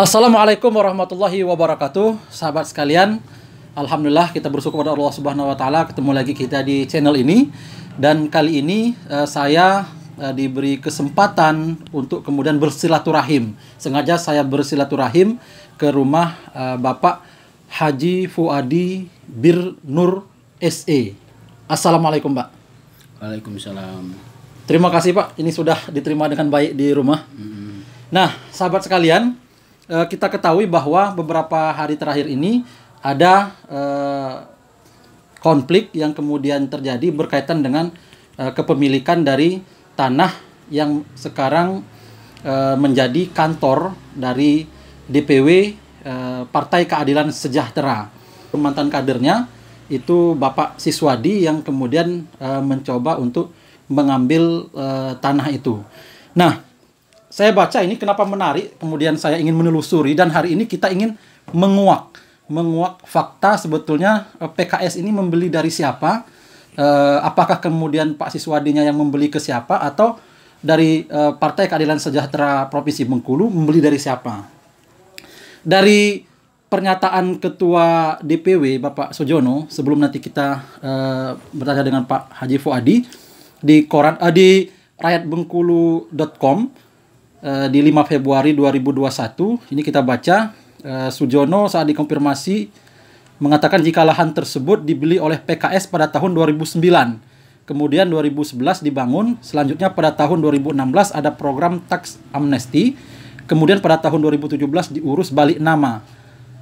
Assalamualaikum warahmatullahi wabarakatuh, sahabat sekalian. Alhamdulillah kita bersyukur kepada Allah Subhanahu wa taala ketemu lagi kita di channel ini dan kali ini uh, saya uh, diberi kesempatan untuk kemudian bersilaturahim. Sengaja saya bersilaturahim ke rumah uh, Bapak Haji Fuadi Bir Nur SE. Assalamualaikum, Pak. Waalaikumsalam. Terima kasih, Pak. Ini sudah diterima dengan baik di rumah. Mm -hmm. Nah, sahabat sekalian, Eh, kita ketahui bahwa beberapa hari terakhir ini ada uh, konflik yang kemudian terjadi berkaitan dengan uh, kepemilikan dari tanah yang sekarang uh, menjadi kantor dari DPW uh, Partai Keadilan Sejahtera. Mantan kadernya itu Bapak Siswadi yang kemudian uh, mencoba untuk mengambil uh, tanah itu. Nah, saya baca ini kenapa menarik, kemudian saya ingin menelusuri dan hari ini kita ingin menguak, menguak fakta sebetulnya eh, PKS ini membeli dari siapa, eh, apakah kemudian Pak Siswadinya yang membeli ke siapa atau dari eh, Partai Keadilan Sejahtera Provinsi Bengkulu membeli dari siapa. Dari pernyataan Ketua DPW Bapak Sojono sebelum nanti kita eh, bertanya dengan Pak Haji Fuadi di koran eh, di rakyatbengkulu.com Eh, di 5 Februari 2021 ini kita baca uh, Sujono saat dikonfirmasi mengatakan jika lahan tersebut dibeli oleh PKS pada tahun 2009 kemudian 2011 dibangun selanjutnya pada tahun 2016 ada program tax amnesty kemudian pada tahun 2017 diurus balik nama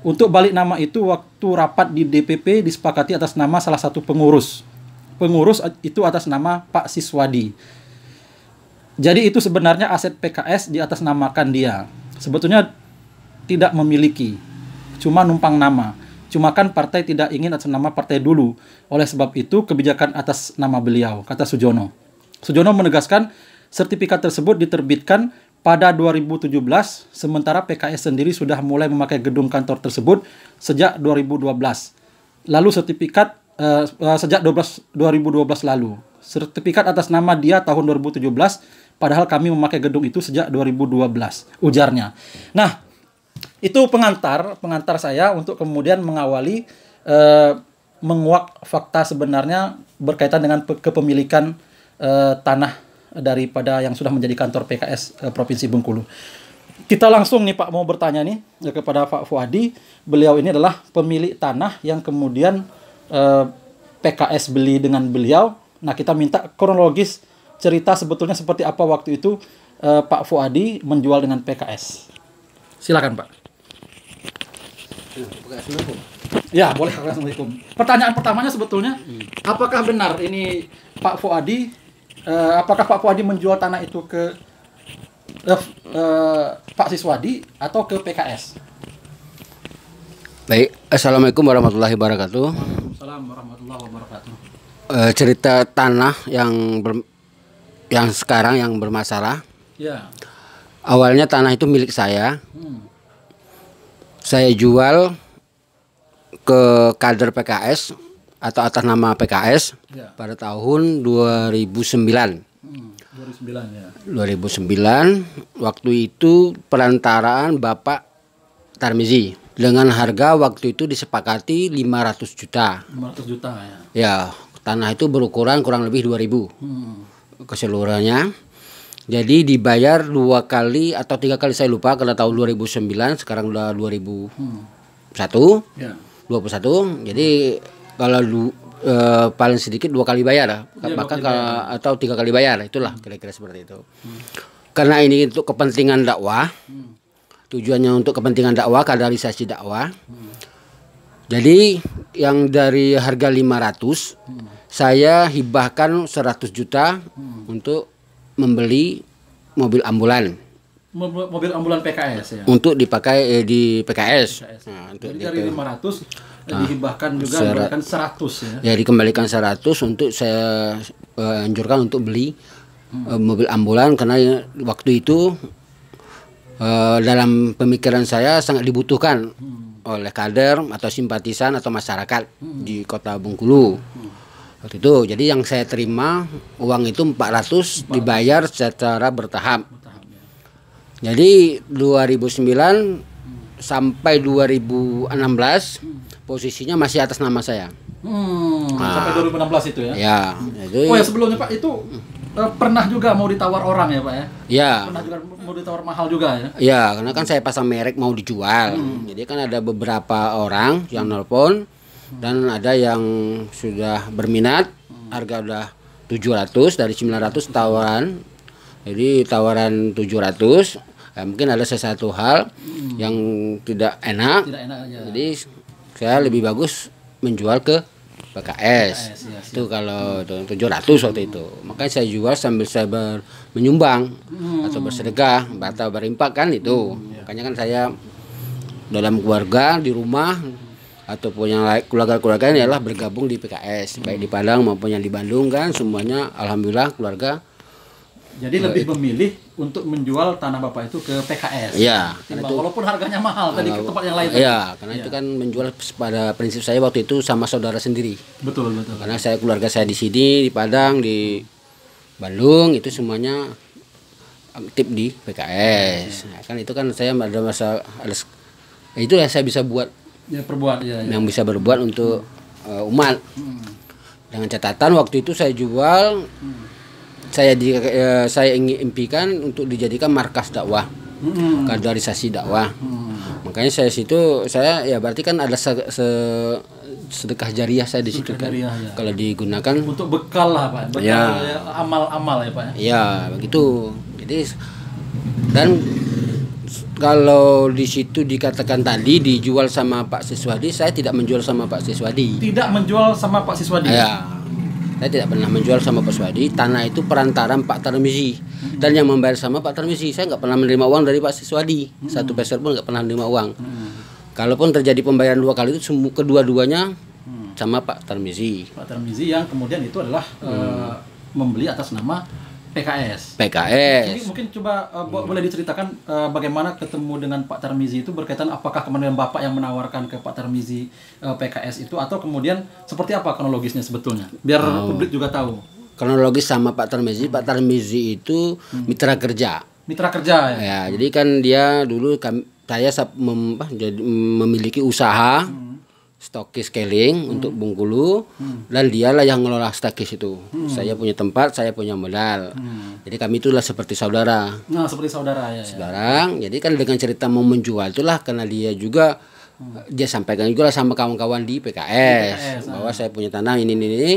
untuk balik nama itu waktu rapat di DPP disepakati atas nama salah satu pengurus pengurus itu atas nama Pak Siswadi jadi itu sebenarnya aset PKS di atas namakan dia. Sebetulnya tidak memiliki, cuma numpang nama. Cuma kan partai tidak ingin atas nama partai dulu. Oleh sebab itu kebijakan atas nama beliau, kata Sujono. Sujono menegaskan sertifikat tersebut diterbitkan pada 2017, sementara PKS sendiri sudah mulai memakai gedung kantor tersebut sejak 2012. Lalu sertifikat uh, sejak 12, 2012 lalu sertifikat atas nama dia tahun 2017 padahal kami memakai gedung itu sejak 2012, ujarnya. Nah, itu pengantar, pengantar saya untuk kemudian mengawali e, menguak fakta sebenarnya berkaitan dengan kepemilikan e, tanah daripada yang sudah menjadi kantor PKS e, eh, Provinsi Bengkulu. Kita langsung nih Pak mau bertanya nih ya, kepada Pak Fuadi, beliau ini adalah pemilik tanah yang kemudian e, PKS beli dengan beliau. Nah, kita minta kronologis cerita sebetulnya seperti apa waktu itu uh, Pak Fuadi menjual dengan PKS. Silakan Pak. Ya boleh Assalamualaikum. Pertanyaan pertamanya sebetulnya, hmm. apakah benar ini Pak Fuadi? uh, apakah Pak Fuadi menjual tanah itu ke uh, uh, Pak Siswadi atau ke PKS? Baik, assalamualaikum warahmatullahi wabarakatuh. Assalamualaikum warahmatullahi wabarakatuh. cerita tanah yang ber, yang sekarang yang bermasalah. Ya. Awalnya tanah itu milik saya. Hmm. Saya jual ke kader PKS atau atas nama PKS ya. pada tahun 2009. 2009 hmm, ya. 2009 waktu itu perantaraan Bapak Tarmizi dengan harga waktu itu disepakati 500 juta. 500 juta ya. Ya, tanah itu berukuran kurang lebih 2000. Hmm keseluruhannya. Jadi dibayar dua kali atau tiga kali saya lupa karena tahun 2009 sekarang udah 2001. Ya. puluh 21. Jadi kalau lu, e, paling sedikit dua kali bayar, ya, bahkan kalau bayar. atau tiga kali bayar, itulah hmm. kira-kira hmm. seperti itu. Hmm. Karena ini untuk kepentingan dakwah. Hmm. Tujuannya untuk kepentingan dakwah, kaderisasi dakwah. Hmm. Jadi yang dari harga 500 hmm saya hibahkan 100 juta hmm. untuk membeli mobil ambulan. Mobil ambulan PKS ya. Untuk dipakai eh, di PKS. PKS. Nah, untuk Jadi dari 500 eh, nah, dihibahkan juga dikembalikan 100 ya. Ya dikembalikan 100 untuk saya uh, anjurkan untuk beli hmm. uh, mobil ambulan karena ya, waktu itu uh, dalam pemikiran saya sangat dibutuhkan hmm. oleh kader atau simpatisan atau masyarakat hmm. di Kota Bengkulu. Hmm waktu itu jadi yang saya terima uang itu 400 dibayar secara bertahap jadi 2009 hmm. sampai 2016 posisinya masih atas nama saya hmm, nah, sampai 2016 itu ya ya itu, oh ya sebelumnya pak itu eh, pernah juga mau ditawar orang ya pak ya? ya Pernah juga mau ditawar mahal juga ya? ya karena kan saya pasang merek mau dijual, hmm. jadi kan ada beberapa orang yang nelpon dan ada yang sudah berminat harga udah 700 dari 900 tawaran jadi tawaran 700 ya mungkin ada sesuatu hal yang tidak enak, ya. jadi saya lebih bagus menjual ke PKS, PKS ya, itu kalau tujuh 700 waktu itu makanya saya jual sambil saya ber, menyumbang hmm. atau bersedekah atau berimpak kan itu hmm, ya. makanya kan saya dalam keluarga di rumah ataupun yang keluarga-keluarga ini adalah bergabung di PKS hmm. baik di hmm. Padang maupun yang di Bandung kan semuanya alhamdulillah keluarga jadi eh, lebih eh, memilih untuk menjual tanah bapak itu ke PKS. Iya. walaupun harganya mahal tadi ke tempat yang lain. Iya, karena ya. itu iya. kan menjual pada prinsip saya waktu itu sama saudara sendiri. Betul betul. Karena saya keluarga saya di sini di Padang di Bandung itu semuanya aktif di PKS. Ya. Nah, kan itu kan saya ada masa ada, itu yang saya bisa buat ya, perbuat, ya, ya. yang bisa berbuat untuk uh, umat hmm. dengan catatan waktu itu saya jual hmm. saya di uh, saya ingin impikan untuk dijadikan markas dakwah hmm. kaderisasi dakwah hmm. makanya saya situ saya ya berarti kan ada se, se sedekah jariah saya di situ kan ya. kalau digunakan untuk bekal lah pak bekal ya. Ya, amal-amal ya pak ya, ya begitu jadi dan kalau di situ dikatakan tadi dijual sama Pak Siswadi, saya tidak menjual sama Pak Siswadi. Tidak menjual sama Pak Siswadi. Ya. Saya tidak pernah menjual sama Pak Siswadi. Tanah itu perantara Pak Tarmizi dan yang membayar sama Pak Tarmizi. Saya nggak pernah menerima uang dari Pak Siswadi. Hmm. Satu peser pun nggak pernah menerima uang. Hmm. Kalaupun terjadi pembayaran dua kali itu semua kedua-duanya hmm. sama Pak Tarmizi. Pak Tarmizi yang kemudian itu adalah hmm. uh, membeli atas nama PKS. PKS. Jadi mungkin coba uh, hmm. boleh diceritakan uh, bagaimana ketemu dengan Pak Tarmizi itu berkaitan apakah kemudian Bapak yang menawarkan ke Pak Tarmizi uh, PKS itu atau kemudian seperti apa kronologisnya sebetulnya? Biar oh. publik juga tahu. Kronologis sama Pak Tarmizi, Pak Tarmizi itu hmm. mitra kerja. Mitra kerja ya. Ya, hmm. jadi kan dia dulu kami, saya mem, jadi memiliki usaha. Hmm stokis scaling hmm. untuk bungkulu hmm. dan dialah yang ngelola stokis itu hmm. saya punya tempat saya punya modal hmm. jadi kami itulah seperti saudara nah seperti saudara ya, ya. sekarang ya. jadi kan dengan cerita mau menjual itulah karena dia juga hmm. dia sampaikan juga lah sama kawan-kawan di PKS, PKS bahwa ya. saya punya tanah ini ini, ini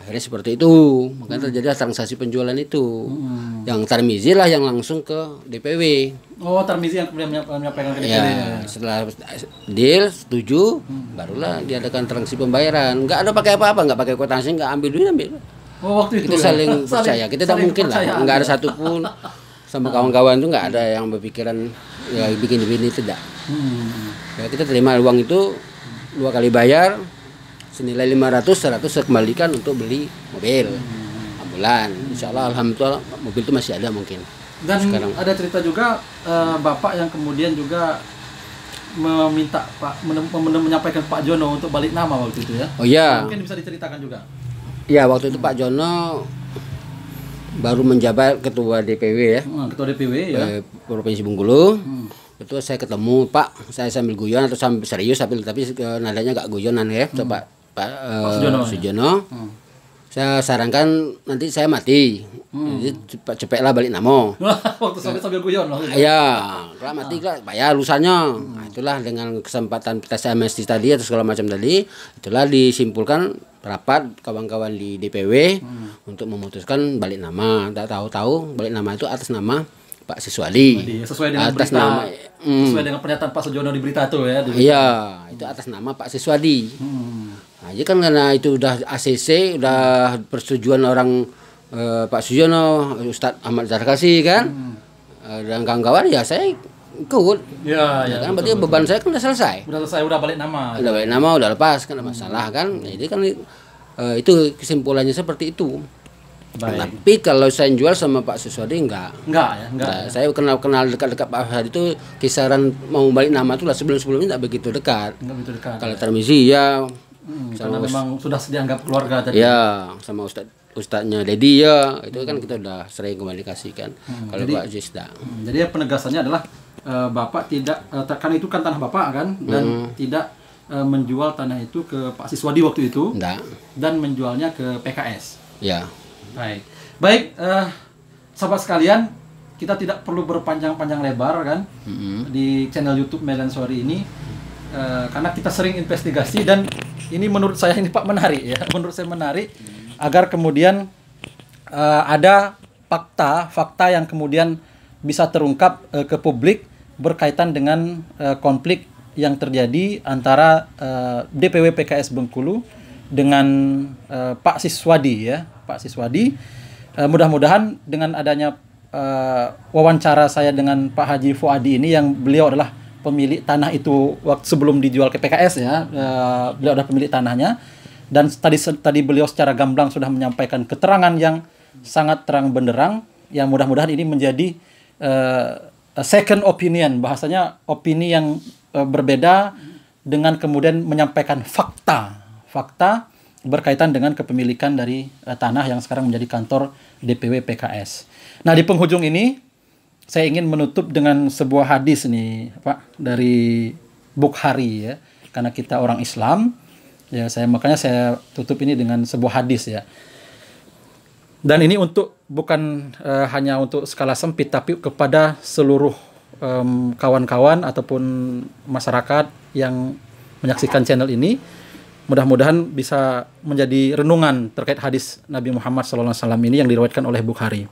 akhirnya seperti itu maka hmm. terjadi transaksi penjualan itu hmm. yang termizi lah yang langsung ke DPW oh termizi yang kemudian menyampaikan ke DPW ya, ya, setelah deal setuju hmm. barulah diadakan transaksi pembayaran nggak ada pakai apa-apa nggak pakai kuitansi nggak ambil duit ambil oh, waktu itu kita ya? saling percaya kita tidak mungkin lah nggak ada satupun sama ah. kawan-kawan tuh nggak ada yang berpikiran ya bikin ini tidak hmm. ya, kita terima uang itu dua kali bayar senilai 500 100 saya kembalikan untuk beli mobil hmm. ambulan insya Allah alhamdulillah mobil itu masih ada mungkin dan sekarang ada cerita juga uh, bapak yang kemudian juga meminta Pak menyampaikan Pak Jono untuk balik nama waktu itu ya. Oh iya. Mungkin bisa diceritakan juga. Ya waktu itu Pak Jono baru menjabat ketua DPW ya. Hmm, ketua DPW ya. Eh, Provinsi Bungkulu. Hmm. Itu saya ketemu Pak, saya sambil guyon atau sambil serius tapi tapi eh, nadanya gak guyonan ya, hmm. coba hmm. Pak uh, Sujono. Hmm. Saya sarankan nanti saya mati. Hmm. Jadi cepat cepatlah balik nama Waktu sambil sambil guyon loh. Ah, iya, kalau mati ah. bayar lusanya. Hmm. Nah, itulah dengan kesempatan tes MST tadi atau segala macam tadi, itulah disimpulkan rapat kawan-kawan di DPW hmm. untuk memutuskan balik nama. Tidak tahu-tahu balik nama itu atas nama Pak Siswali. Sesuai dengan atas berita, nama mm, sesuai dengan pernyataan Pak Sujono di berita itu ya. Iya, itu atas nama Pak siswadi Hmm. Nah, jadi iya kan karena itu udah ACC, udah persetujuan orang eh, Pak Sujono, Ustadz Ahmad Zarkasi kan. Hmm. Eh, dan kawan-kawan ya saya ikut. Ya, ya, ya kan betul, berarti betul. beban saya kan udah selesai. Udah selesai, udah balik nama. Udah balik nama, udah lepas kan hmm. masalah kan. Nah, jadi kan eh, itu kesimpulannya seperti itu. Baik. Tapi kalau saya jual sama Pak Suswadi enggak. Enggak ya, enggak. ya. Saya kenal-kenal dekat-dekat Pak Suswadi itu kisaran mau balik nama itu lah sebelum-sebelumnya enggak begitu dekat. Enggak begitu dekat. Kalau ya. Tarmizi ya hmm, sama memang sudah dianggap keluarga tadi. Ya, sama Ustaz Ustaznya Dedi ya, itu kan kita sudah sering komunikasikan Hmm, kalau Pak Jisda. Hmm, jadi ya penegasannya adalah e, Bapak tidak e, kan itu kan tanah Bapak kan dan hmm. tidak e, menjual tanah itu ke Pak Siswadi waktu itu. Enggak. Dan menjualnya ke PKS. Ya Baik. Baik, uh, sahabat sekalian, kita tidak perlu berpanjang-panjang lebar kan mm-hmm. di channel YouTube melan Sore ini uh, karena kita sering investigasi dan ini menurut saya ini Pak menarik ya. Menurut saya menarik mm-hmm. agar kemudian uh, ada fakta-fakta yang kemudian bisa terungkap uh, ke publik berkaitan dengan uh, konflik yang terjadi antara uh, DPW PKS Bengkulu dengan uh, Pak Siswadi ya Pak Siswadi. Uh, mudah-mudahan dengan adanya uh, wawancara saya dengan Pak Haji Fuadi ini yang beliau adalah pemilik tanah itu waktu sebelum dijual ke PKS ya, uh, beliau adalah pemilik tanahnya dan tadi tadi beliau secara gamblang sudah menyampaikan keterangan yang sangat terang benderang yang mudah-mudahan ini menjadi uh, second opinion bahasanya opini yang uh, berbeda dengan kemudian menyampaikan fakta fakta berkaitan dengan kepemilikan dari uh, tanah yang sekarang menjadi kantor DPW PKS. Nah, di penghujung ini saya ingin menutup dengan sebuah hadis nih, Pak, dari Bukhari ya. Karena kita orang Islam, ya saya makanya saya tutup ini dengan sebuah hadis ya. Dan ini untuk bukan uh, hanya untuk skala sempit tapi kepada seluruh kawan kawan-kawan ataupun masyarakat yang menyaksikan channel ini mudah-mudahan bisa menjadi renungan terkait hadis Nabi Muhammad SAW ini yang diriwayatkan oleh Bukhari.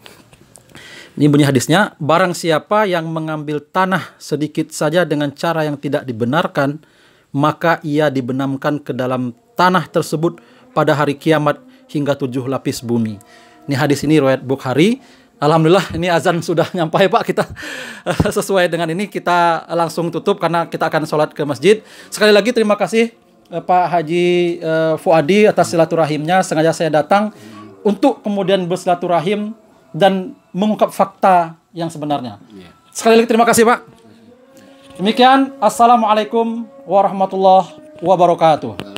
Ini bunyi hadisnya, barang siapa yang mengambil tanah sedikit saja dengan cara yang tidak dibenarkan, maka ia dibenamkan ke dalam tanah tersebut pada hari kiamat hingga tujuh lapis bumi. Ini hadis ini riwayat Bukhari. Alhamdulillah ini azan sudah nyampai Pak kita sesuai dengan ini kita langsung tutup karena kita akan sholat ke masjid. Sekali lagi terima kasih eh, Pak Haji eh, Fuadi atas silaturahimnya sengaja saya datang untuk kemudian bersilaturahim dan mengungkap fakta yang sebenarnya. Iya. Sekali lagi terima kasih Pak. Demikian, Assalamualaikum warahmatullahi wabarakatuh.